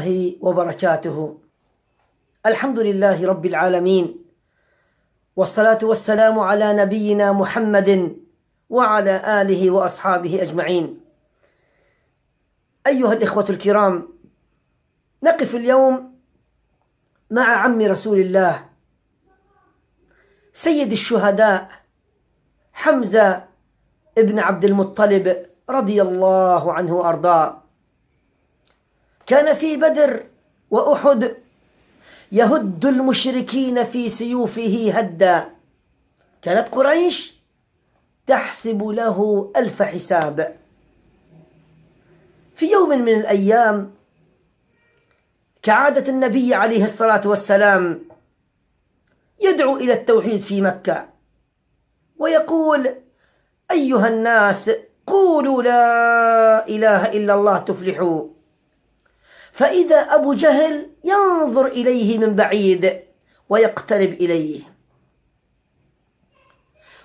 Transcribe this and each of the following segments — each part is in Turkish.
الله وبركاته الحمد لله رب العالمين والصلاة والسلام على نبينا محمد وعلى آله وأصحابه أجمعين أيها الإخوة الكرام نقف اليوم مع عم رسول الله سيد الشهداء حمزة ابن عبد المطلب رضي الله عنه وأرضاه كان في بدر وأحد يهد المشركين في سيوفه هدا كانت قريش تحسب له ألف حساب في يوم من الأيام كعادة النبي عليه الصلاة والسلام يدعو إلى التوحيد في مكة ويقول أيها الناس قولوا لا إله إلا الله تفلحوا فإذا أبو جهل ينظر إليه من بعيد ويقترب إليه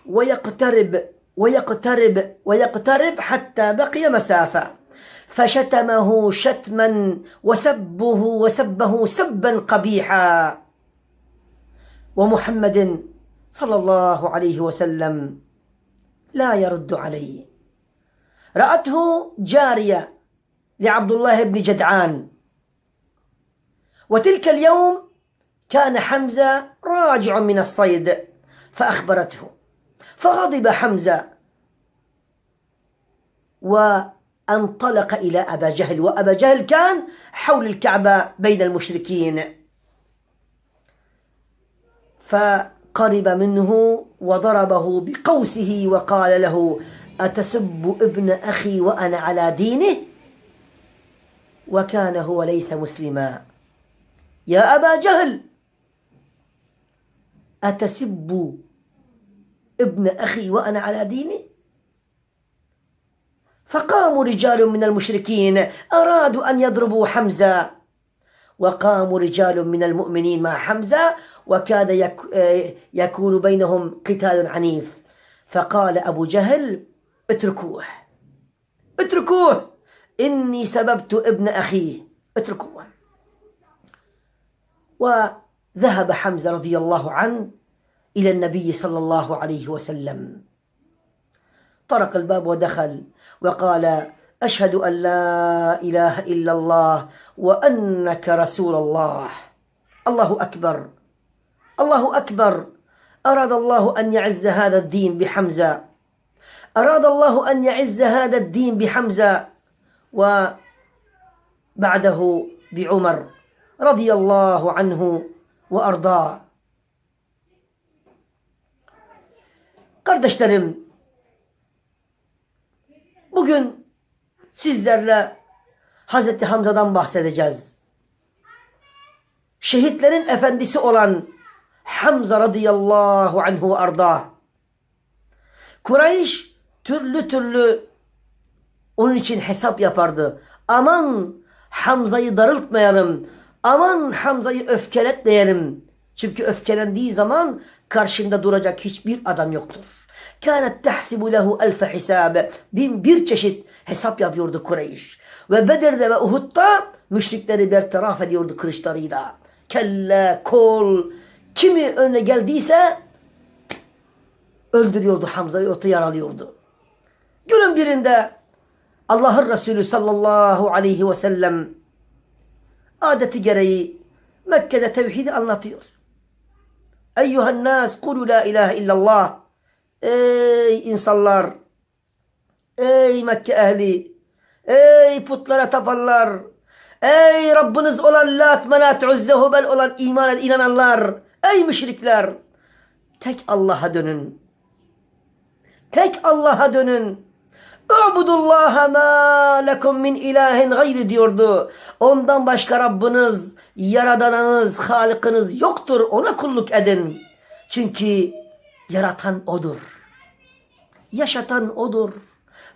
ويقترب ويقترب ويقترب حتى بقي مسافة فشتمه شتما وسبه وسبه سبا قبيحا ومحمد صلى الله عليه وسلم لا يرد عليه رأته جارية لعبد الله بن جدعان وتلك اليوم كان حمزة راجع من الصيد فأخبرته فغضب حمزة وانطلق إلى أبا جهل وأبا جهل كان حول الكعبة بين المشركين فقرب منه وضربه بقوسه وقال له أتسب ابن أخي وأنا على دينه وكان هو ليس مسلماً يا أبا جهل أتسب ابن أخي وأنا على ديني فقاموا رجال من المشركين أرادوا أن يضربوا حمزة وقاموا رجال من المؤمنين مع حمزة وكاد يكون بينهم قتال عنيف فقال أبو جهل اتركوه اتركوه إني سببت ابن أخيه اتركوه وذهب حمزة رضي الله عنه إلى النبي صلى الله عليه وسلم طرق الباب ودخل وقال أشهد أن لا إله إلا الله وأنك رسول الله الله أكبر الله أكبر أراد الله أن يعز هذا الدين بحمزة أراد الله أن يعز هذا الدين بحمزة وبعده بعمر radıyallahu anhu ve arda. Kardeşlerim, bugün sizlerle Hazreti Hamza'dan bahsedeceğiz. Şehitlerin efendisi olan Hamza radıyallahu anhu ve arda. Kureyş türlü türlü onun için hesap yapardı. Aman Hamza'yı darıltmayalım. Aman Hamza'yı öfkeletmeyelim. Çünkü öfkelendiği zaman karşında duracak hiçbir adam yoktur. Kânet tehsibu lehu elfe hisabe. Bin bir çeşit hesap yapıyordu Kureyş. Ve Bedir'de ve Uhud'da müşrikleri bertaraf ediyordu kılıçlarıyla. Kelle, kol, kimi önüne geldiyse öldürüyordu Hamza'yı, otu yaralıyordu. Günün birinde Allah'ın Resulü sallallahu aleyhi ve sellem adeti gereği Mekke'de tevhidi anlatıyor. Eyyühen nas kulu la ilahe illallah. Ey insanlar. Ey Mekke ehli. Ey putlara tapanlar. Ey Rabbiniz olan Lat, Menat, Uzze, Hubel olan iman ed, inananlar. Ey müşrikler. Tek Allah'a dönün. Tek Allah'a dönün. Ubudullaha ma lekum min ilahin gayri diyordu. Ondan başka Rabbiniz, Yaradanınız, Halıkınız yoktur. Ona kulluk edin. Çünkü yaratan O'dur. Yaşatan O'dur.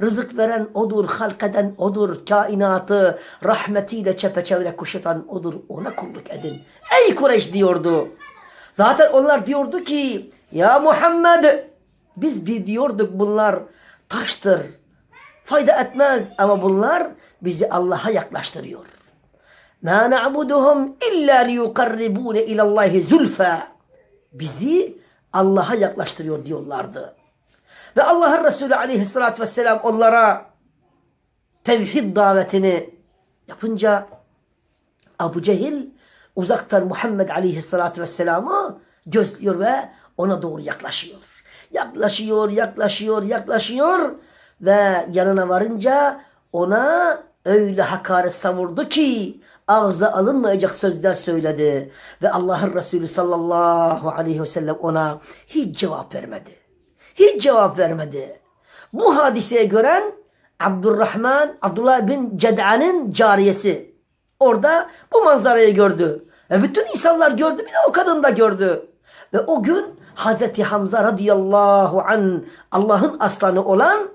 Rızık veren O'dur, halk eden O'dur, kainatı rahmetiyle çepeçevre kuşatan O'dur. Ona kulluk edin. Ey Kureyş diyordu. Zaten onlar diyordu ki, Ya Muhammed, biz bir diyorduk bunlar taştır fayda etmez. Ama bunlar bizi Allah'a yaklaştırıyor. Ma نَعْبُدُهُمْ illa لِيُقَرِّبُونَ اِلَى اللّٰهِ zulfa Bizi Allah'a yaklaştırıyor diyorlardı. Ve Allah'ın Resulü aleyhissalatü vesselam onlara tevhid davetini yapınca Abu Cehil uzaktan Muhammed aleyhissalatü vesselam'ı gözlüyor ve ona doğru yaklaşıyor. Yaklaşıyor, yaklaşıyor, yaklaşıyor ve yanına varınca ona öyle hakaret savurdu ki ağza alınmayacak sözler söyledi. Ve Allah'ın Resulü sallallahu aleyhi ve sellem ona hiç cevap vermedi. Hiç cevap vermedi. Bu hadiseye gören Abdurrahman, Abdullah bin Ceda'nın cariyesi. Orada bu manzarayı gördü. Ve bütün insanlar gördü bir de o kadın da gördü. Ve o gün Hazreti Hamza radıyallahu an Allah'ın aslanı olan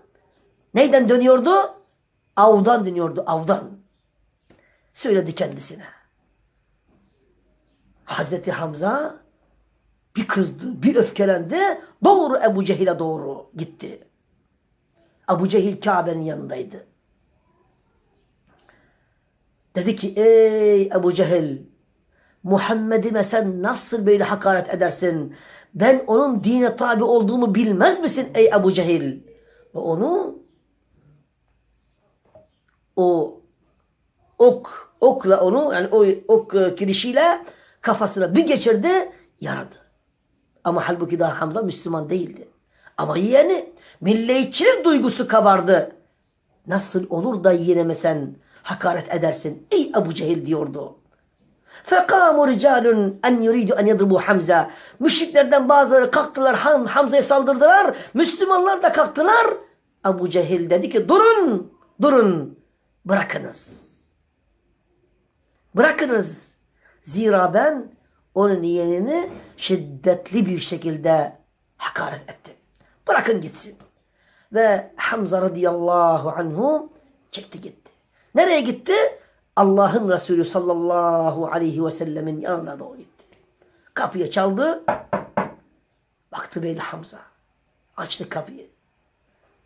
Neyden dönüyordu? Avdan dönüyordu, avdan. Söyledi kendisine. Hazreti Hamza bir kızdı, bir öfkelendi. Doğru Ebu Cehil'e doğru gitti. Ebu Cehil Kabe'nin yanındaydı. Dedi ki ey Ebu Cehil Muhammed'ime sen nasıl böyle hakaret edersin? Ben onun dine tabi olduğumu bilmez misin ey Ebu Cehil? Ve onu o ok okla onu yani o ok kirişiyle e, kafasına bir geçirdi yaradı. Ama halbuki daha Hamza Müslüman değildi. Ama yeğeni milliyetçilik duygusu kabardı. Nasıl olur da yeğenime hakaret edersin ey Ebu Cehil diyordu. فَقَامُ رِجَالٌ اَنْ يُرِيدُ اَنْ يَضْرِبُوا Hamza. Müşriklerden bazıları kalktılar Ham, Hamza'ya saldırdılar. Müslümanlar da kalktılar. Ebu Cehil dedi ki durun, durun bırakınız. Bırakınız. Zira ben onun yeğenini şiddetli bir şekilde hakaret ettim. Bırakın gitsin. Ve Hamza radıyallahu anhu çekti gitti. Nereye gitti? Allah'ın Resulü sallallahu aleyhi ve sellemin yanına doğru gitti. Kapıya çaldı. Baktı Beyli Hamza. Açtı kapıyı.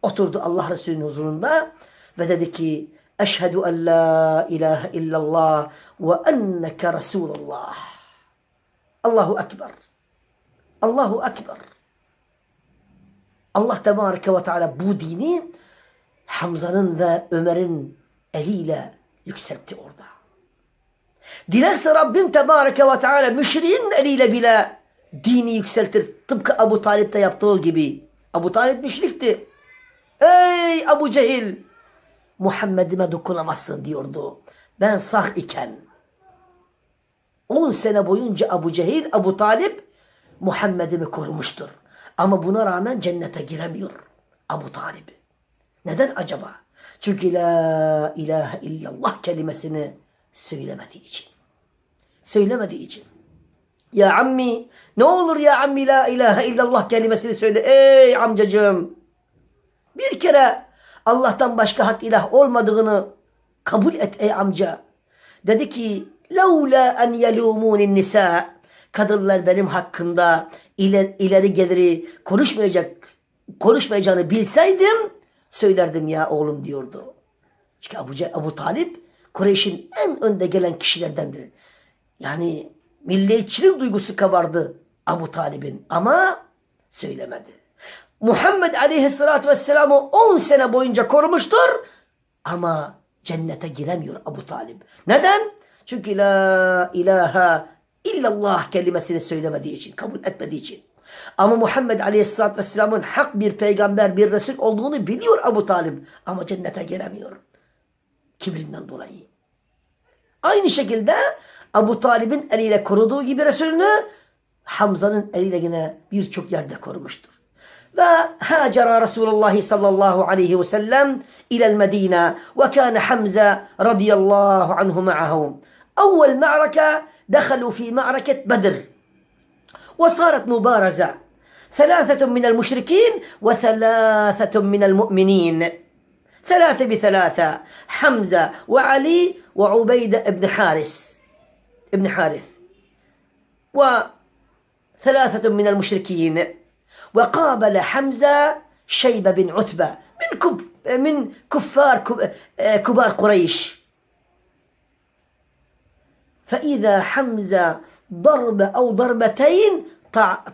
Oturdu Allah Resulü'nün huzurunda ve dedi ki أشهد أن لا إله إلا الله وأنك رسول Allahu الله Allahu الله Allah Tebareke ve Teala bu dini Hamza'nın ve Ömer'in eliyle yükseltti orada. Dilerse Rabbim Tebareke ve Teala müşriğin eliyle bile dini yükseltir. Tıpkı Abu Talip'te yaptığı gibi. Abu Talib müşrikti. Ey Abu Cehil! Muhammed'ime dokunamazsın diyordu. Ben sah iken. 10 sene boyunca Abu Cehil, Abu Talip Muhammed'imi korumuştur. Ama buna rağmen cennete giremiyor Abu Talip. Neden acaba? Çünkü la ilahe illallah kelimesini söylemediği için. Söylemediği için. Ya ammi ne olur ya ammi la ilahe illallah kelimesini söyle. Ey amcacığım bir kere Allah'tan başka hak ilah olmadığını kabul et ey amca. Dedi ki لَوْلَا اَنْ يَلُومُونِ النِّسَاءِ Kadınlar benim hakkında ileri, ileri geliri konuşmayacak konuşmayacağını bilseydim söylerdim ya oğlum diyordu. Çünkü Abu, Abu Talip Kureyş'in en önde gelen kişilerdendir. Yani milliyetçilik duygusu kabardı Abu Talib'in ama söylemedi. Muhammed aleyhissalatü vesselam'ı 10 sene boyunca korumuştur. Ama cennete giremiyor Abu Talib. Neden? Çünkü la ilahe illallah kelimesini söylemediği için, kabul etmediği için. Ama Muhammed Aleyhisselatü Vesselam'ın hak bir peygamber, bir Resul olduğunu biliyor Abu Talib. Ama cennete giremiyor. Kibrinden dolayı. Aynı şekilde Abu Talib'in eliyle koruduğu gibi Resulünü Hamza'nın eliyle yine birçok yerde korumuştur. فهاجر رسول الله صلى الله عليه وسلم إلى المدينة وكان حمزة رضي الله عنه معهم أول معركة دخلوا في معركة بدر وصارت مبارزة ثلاثة من المشركين وثلاثة من المؤمنين ثلاثة بثلاثة حمزة وعلي وعبيدة بن حارس ابن حارث وثلاثة من المشركين وقابل حمزة شيبة بن عتبة من كب من كفار آه، كبار قريش فإذا حمزة ضرب أو ضربتين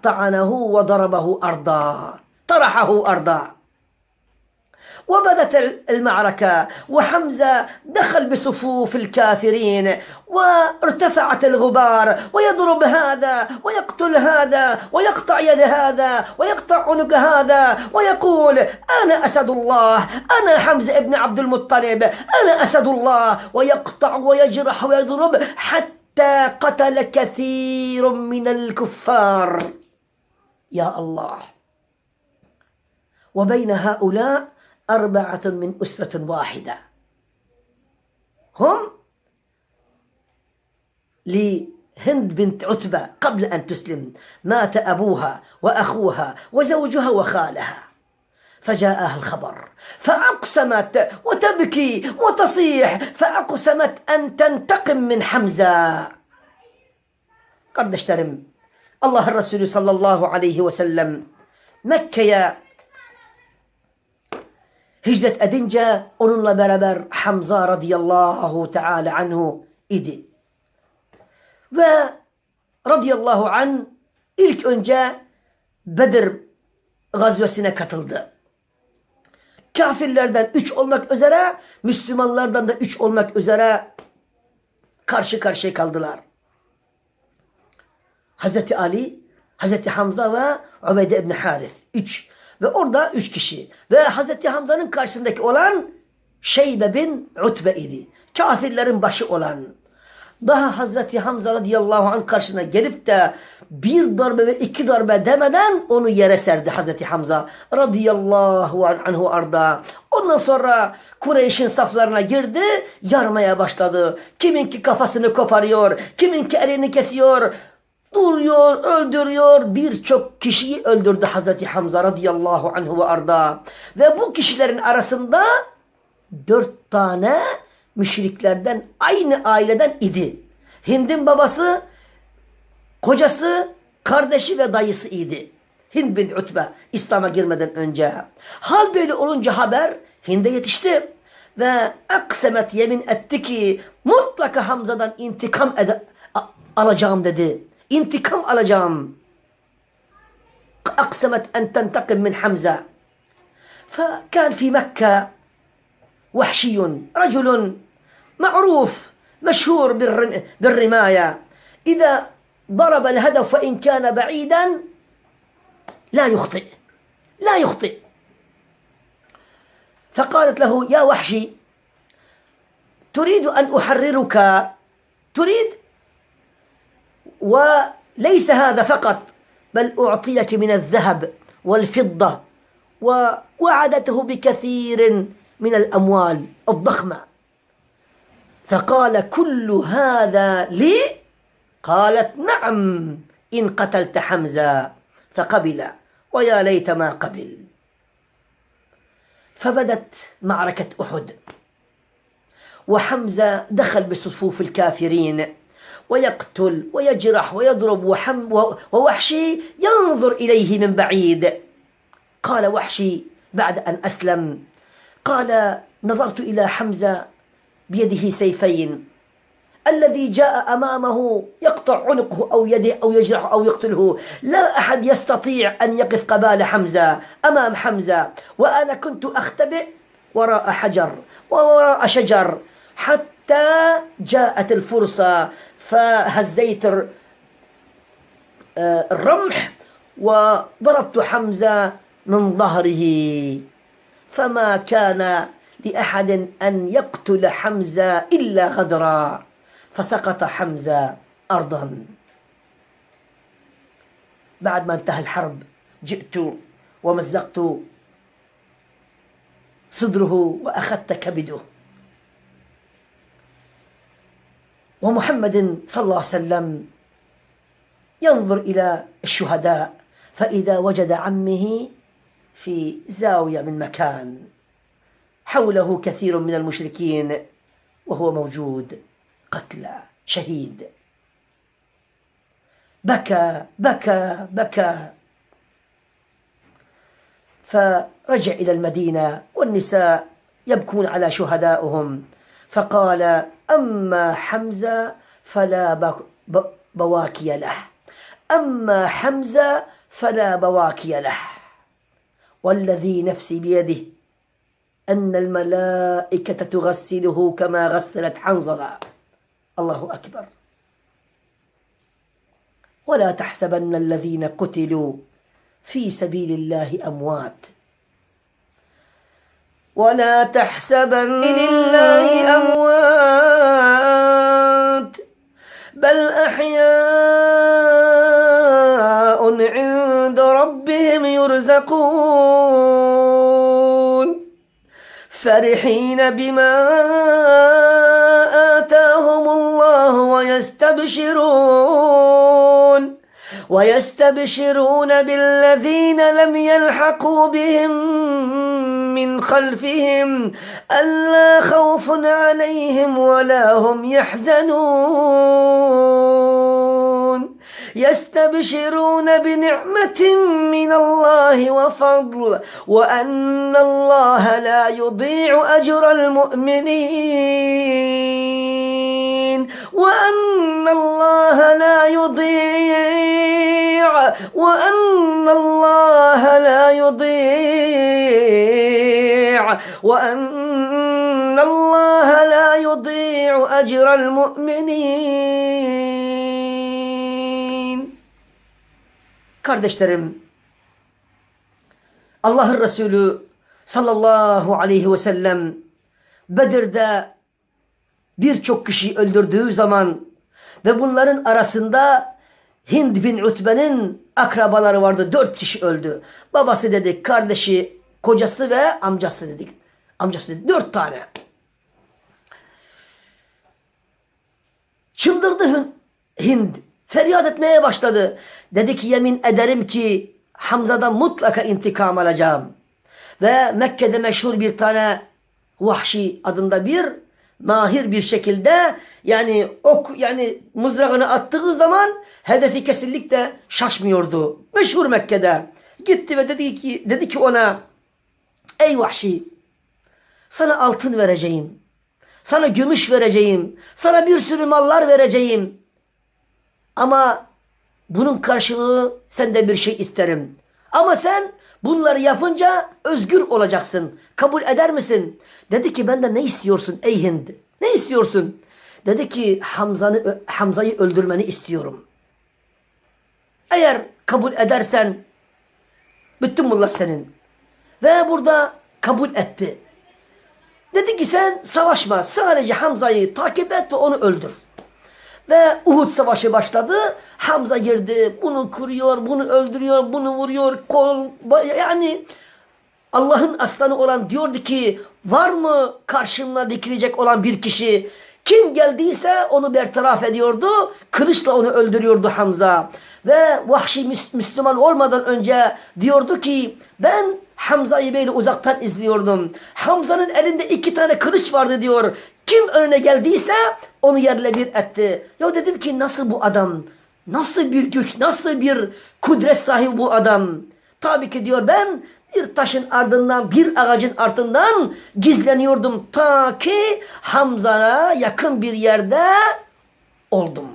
طعنه وضربه أرضا طرحه أرضا وبدت المعركة وحمزة دخل بصفوف الكافرين وارتفعت الغبار ويضرب هذا ويقتل هذا ويقطع يد هذا ويقطع عنق هذا ويقول أنا أسد الله أنا حمزة ابن عبد المطلب أنا أسد الله ويقطع ويجرح ويضرب حتى قتل كثير من الكفار يا الله وبين هؤلاء أربعة من أسرة واحدة هم لهند بنت عتبة قبل أن تسلم مات أبوها وأخوها وزوجها وخالها فجاءها الخبر فأقسمت وتبكي وتصيح فأقسمت أن تنتقم من حمزة قد نشترم الله الرسول صلى الله عليه وسلم مكة يا hicret edince onunla beraber Hamza radıyallahu teala anhu idi. Ve radıyallahu an ilk önce Bedir gazvesine katıldı. Kafirlerden üç olmak üzere, Müslümanlardan da üç olmak üzere karşı karşıya kaldılar. Hazreti Ali, Hazreti Hamza ve Ubeyde ibn Harith. Üç ve orada üç kişi. Ve Hazreti Hamza'nın karşısındaki olan Şeybe bin Utbe idi. Kafirlerin başı olan. Daha Hazreti Hamza radıyallahu anh karşına gelip de bir darbe ve iki darbe demeden onu yere serdi Hazreti Hamza radıyallahu anhu arda. Ondan sonra Kureyş'in saflarına girdi, yarmaya başladı. Kiminki kafasını koparıyor, kiminki elini kesiyor duruyor, öldürüyor. Birçok kişiyi öldürdü Hazreti Hamza radıyallahu anhu ve arda. Ve bu kişilerin arasında dört tane müşriklerden, aynı aileden idi. Hind'in babası, kocası, kardeşi ve dayısı idi. Hind bin Ütbe İslam'a girmeden önce. Hal böyle olunca haber Hind'e yetişti. Ve aksemet yemin etti ki mutlaka Hamza'dan intikam ede alacağım dedi. انتقام alacağım. أقسمت أن تنتقم من حمزة فكان في مكة وحشي رجل معروف مشهور بالرماية إذا ضرب الهدف فإن كان بعيدا لا يخطئ لا يخطئ فقالت له يا وحشي تريد أن أحررك تريد وليس هذا فقط بل أعطيك من الذهب والفضة ووعدته بكثير من الأموال الضخمة فقال كل هذا لي قالت نعم إن قتلت حمزة فقبل ويا ليت ما قبل فبدت معركة أحد وحمزة دخل بصفوف الكافرين ويقتل ويجرح ويضرب وحم ووحشي ينظر إليه من بعيد قال وحشي بعد أن أسلم قال نظرت إلى حمزة بيده سيفين الذي جاء أمامه يقطع عنقه أو يده أو يجرح أو يقتله لا أحد يستطيع أن يقف قبال حمزة أمام حمزة وأنا كنت أختبئ وراء حجر ووراء شجر حتى جاءت الفرصة فهزيت آه، الرمح وضربت حمزة من ظهره فما كان لأحد أن يقتل حمزة إلا غدرا فسقط حمزة أرضا بعد ما انتهى الحرب جئت ومزقت صدره وأخذت كبده ومحمد صلى الله عليه وسلم ينظر إلى الشهداء فإذا وجد عمه في زاوية من مكان حوله كثير من المشركين وهو موجود قتلى شهيد بكى بكى بكى فرجع إلى المدينة والنساء يبكون على شهدائهم فقال أما حمزة فلا بواكي له أما حمزة فلا بواكي له والذي نفسي بيده أن الملائكة تغسله كما غسلت حنظلة الله أكبر ولا تحسبن الذين قتلوا في سبيل الله أموات ولا تحسبن لله أموات بل أحياء عند ربهم يرزقون فرحين بما آتاهم الله ويستبشرون ويستبشرون بالذين لم يلحقوا بهم من خلفهم ألا خوف عليهم ولا هم يحزنون يستبشرون بنعمة من الله وفضل وأن الله لا يضيع أجر المؤمنين وأن الله لا يضيع وأن الله لا يضيع الشفاعة وأن الله لا يضيع أجر المؤمنين Kardeşlerim Allah'ın Resulü sallallahu aleyhi ve sellem Bedir'de birçok kişi öldürdüğü zaman ve bunların arasında Hind bin Utbe'nin akrabaları vardı. Dört kişi öldü. Babası dedi, kardeşi, Kocası ve amcası dedik. Amcası dedik. Dört tane. Çıldırdı Hind. Feryat etmeye başladı. Dedi ki yemin ederim ki Hamza'dan mutlaka intikam alacağım. Ve Mekke'de meşhur bir tane Vahşi adında bir mahir bir şekilde yani ok yani mızrağını attığı zaman hedefi kesinlikle şaşmıyordu. Meşhur Mekke'de. Gitti ve dedi ki dedi ki ona Ey vahşi! Sana altın vereceğim. Sana gümüş vereceğim. Sana bir sürü mallar vereceğim. Ama bunun karşılığı sende bir şey isterim. Ama sen bunları yapınca özgür olacaksın. Kabul eder misin? Dedi ki benden ne istiyorsun ey Hind? Ne istiyorsun? Dedi ki Hamza'yı Hamza öldürmeni istiyorum. Eğer kabul edersen bütün bunlar senin. Ve burada kabul etti. Dedi ki sen savaşma. Sadece Hamza'yı takip et ve onu öldür. Ve Uhud savaşı başladı. Hamza girdi. Bunu kuruyor, bunu öldürüyor, bunu vuruyor. Kol, yani Allah'ın aslanı olan diyordu ki var mı karşımda dikilecek olan bir kişi kim geldiyse onu bertaraf ediyordu. Kılıçla onu öldürüyordu Hamza. Ve vahşi Müslüman olmadan önce diyordu ki ben Hamza'yı böyle uzaktan izliyordum. Hamza'nın elinde iki tane kılıç vardı diyor. Kim önüne geldiyse onu yerle bir etti. Ya dedim ki nasıl bu adam? Nasıl bir güç, nasıl bir kudret sahibi bu adam? Tabii ki diyor ben bir taşın ardından, bir ağacın ardından gizleniyordum. Ta ki Hamza'ya yakın bir yerde oldum.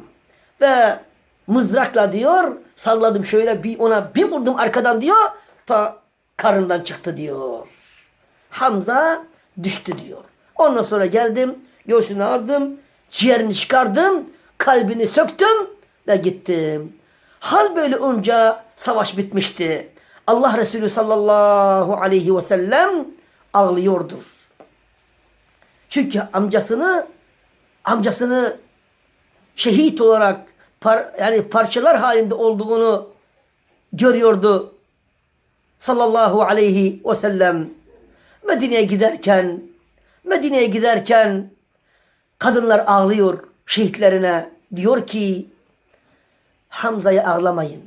Ve mızrakla diyor, salladım şöyle bir ona bir vurdum arkadan diyor, ta karından çıktı diyor. Hamza düştü diyor. Ondan sonra geldim, göğsünü aldım, ciğerini çıkardım, kalbini söktüm ve gittim. Hal böyle onca savaş bitmişti. Allah Resulü sallallahu aleyhi ve sellem ağlıyordur. Çünkü amcasını amcasını şehit olarak par, yani parçalar halinde olduğunu görüyordu. Sallallahu aleyhi ve sellem Medine'ye giderken Medine'ye giderken kadınlar ağlıyor şehitlerine. Diyor ki Hamza'yı ağlamayın.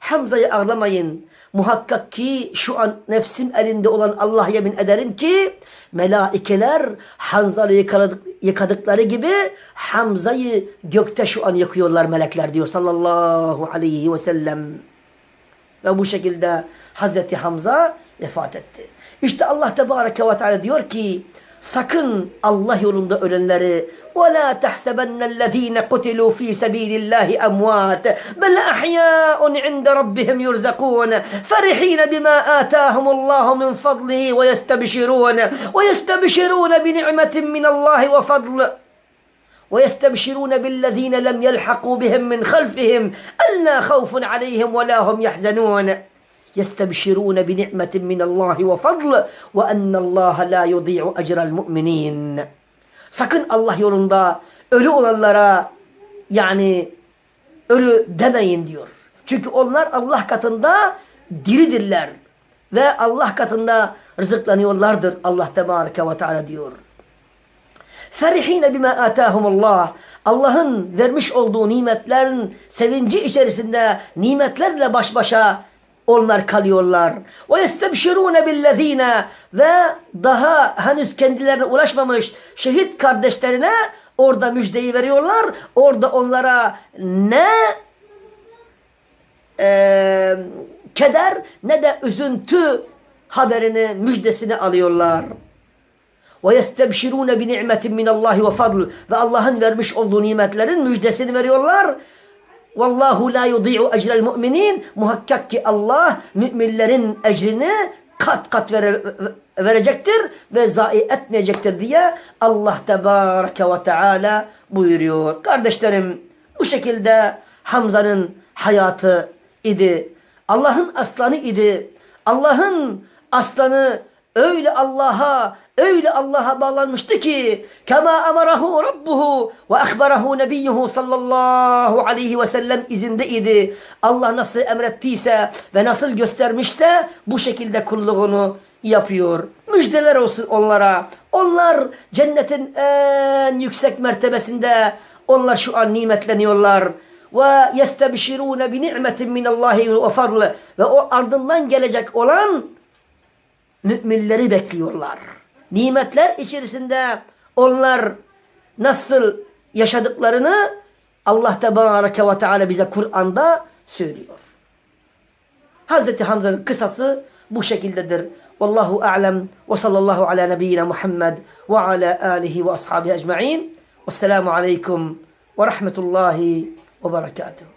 Hamza'yı ağlamayın. Muhakkak ki şu an nefsim elinde olan Allah yemin ederim ki melaikeler Hanzal'ı yıkadık, yıkadıkları gibi Hamza'yı gökte şu an yakıyorlar melekler diyor sallallahu aleyhi ve sellem. Ve bu şekilde Hazreti Hamza vefat etti. İşte Allah Tebareke ve Teala diyor ki Sakın Allah yolunda ölenleri وَلَا تَحْسَبَنَّ الَّذ۪ينَ قُتِلُوا ف۪ي سَب۪يلِ اللّٰهِ أَمْوَاتِ بَلْ أَحْيَاءٌ عِنْدَ رَبِّهِمْ يُرْزَقُونَ فَرِح۪ينَ بِمَا آتَاهُمُ اللّٰهُ مِنْ فَضْلِهِ وَيَسْتَبْشِرُونَ وَيَسْتَبْشِرُونَ بِنِعْمَةٍ مِنَ اللّٰهِ وَفَضْلِ ويستبشرون بالذين لم يلحقوا بهم من خلفهم ألا خوف عليهم ولا هم يحزنون yestebşirûne bi ni'metin minallâhi ve fadlı ve ennallâhe la yudî'u ecrel mu'minîn. Sakın Allah yolunda ölü olanlara yani ölü demeyin diyor. Çünkü onlar Allah katında diridirler ve Allah katında rızıklanıyorlardır Allah Tebareke ve Teala diyor. Ferihine bime Allah Allah'ın vermiş olduğu nimetlerin sevinci içerisinde nimetlerle baş başa onlar kalıyorlar. Ve yestebşirune billezine ve daha henüz kendilerine ulaşmamış şehit kardeşlerine orada müjdeyi veriyorlar. Orada onlara ne e, keder ne de üzüntü haberini, müjdesini alıyorlar. Ve yestebşirune bi ni'metin minallahi ve fadl ve Allah'ın vermiş olduğu nimetlerin müjdesini veriyorlar Vallahu la yudi'u ecrel mu'minin. Muhakkak ki Allah müminlerin ecrini kat kat verir, verecektir ve zayi etmeyecektir diye Allah tebareke ve teala buyuruyor. Kardeşlerim bu şekilde Hamza'nın hayatı idi. Allah'ın aslanı idi. Allah'ın aslanı öyle Allah'a öyle Allah'a bağlanmıştı ki kema amarahu rabbuhu ve akhbarahu nebiyuhu sallallahu aleyhi ve sellem izinde idi. Allah nasıl emrettiyse ve nasıl göstermişse bu şekilde kulluğunu yapıyor. Müjdeler olsun onlara. Onlar cennetin en yüksek mertebesinde onlar şu an nimetleniyorlar ve yestebşirune bi ni'metin minallahi ve fadlı ve o ardından gelecek olan müminleri bekliyorlar. Nimetler içerisinde onlar nasıl yaşadıklarını Allah Tebareke ve Teala bize Kur'an'da söylüyor. Hazreti Hamza'nın kısası bu şekildedir. Vallahu a'lem ve sallallahu ala nebiyyina Muhammed ve ala alihi ve ashabihi ecma'in. Vesselamu aleykum ve rahmetullahi ve berekatuhu.